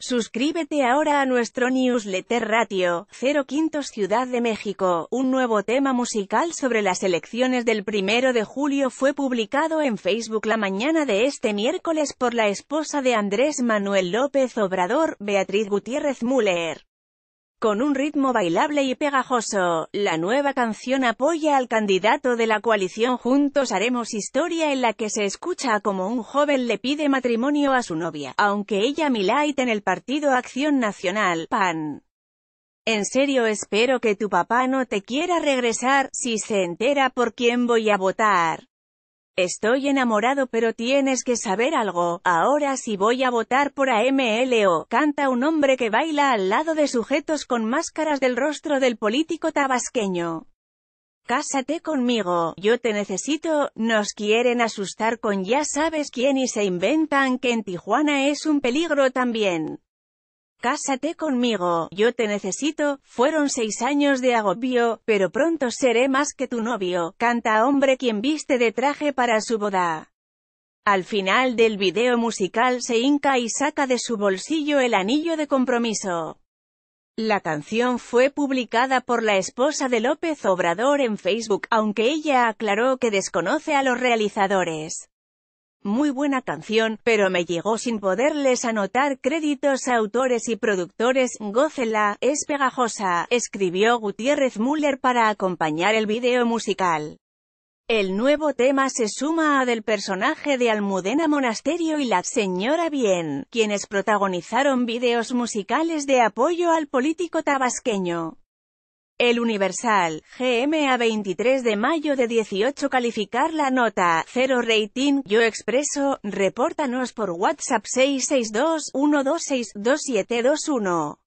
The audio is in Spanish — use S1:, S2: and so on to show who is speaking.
S1: Suscríbete ahora a nuestro newsletter Ratio, 05 Ciudad de México. Un nuevo tema musical sobre las elecciones del primero de julio fue publicado en Facebook la mañana de este miércoles por la esposa de Andrés Manuel López Obrador, Beatriz Gutiérrez Müller. Con un ritmo bailable y pegajoso, la nueva canción apoya al candidato de la coalición Juntos Haremos Historia en la que se escucha como un joven le pide matrimonio a su novia, aunque ella milite en el partido Acción Nacional, PAN. En serio espero que tu papá no te quiera regresar, si se entera por quién voy a votar. Estoy enamorado pero tienes que saber algo, ahora si voy a votar por AMLO, canta un hombre que baila al lado de sujetos con máscaras del rostro del político tabasqueño. Cásate conmigo, yo te necesito, nos quieren asustar con ya sabes quién y se inventan que en Tijuana es un peligro también. Cásate conmigo, yo te necesito, fueron seis años de agobio, pero pronto seré más que tu novio, canta hombre quien viste de traje para su boda. Al final del video musical se hinca y saca de su bolsillo el anillo de compromiso. La canción fue publicada por la esposa de López Obrador en Facebook, aunque ella aclaró que desconoce a los realizadores muy buena canción, pero me llegó sin poderles anotar créditos a autores y productores, gócela, es pegajosa, escribió Gutiérrez Müller para acompañar el video musical. El nuevo tema se suma a del personaje de Almudena Monasterio y la señora Bien, quienes protagonizaron videos musicales de apoyo al político tabasqueño. El Universal, GMA 23 de mayo de 18 calificar la nota, 0 rating, yo expreso, repórtanos por WhatsApp 662 126 2721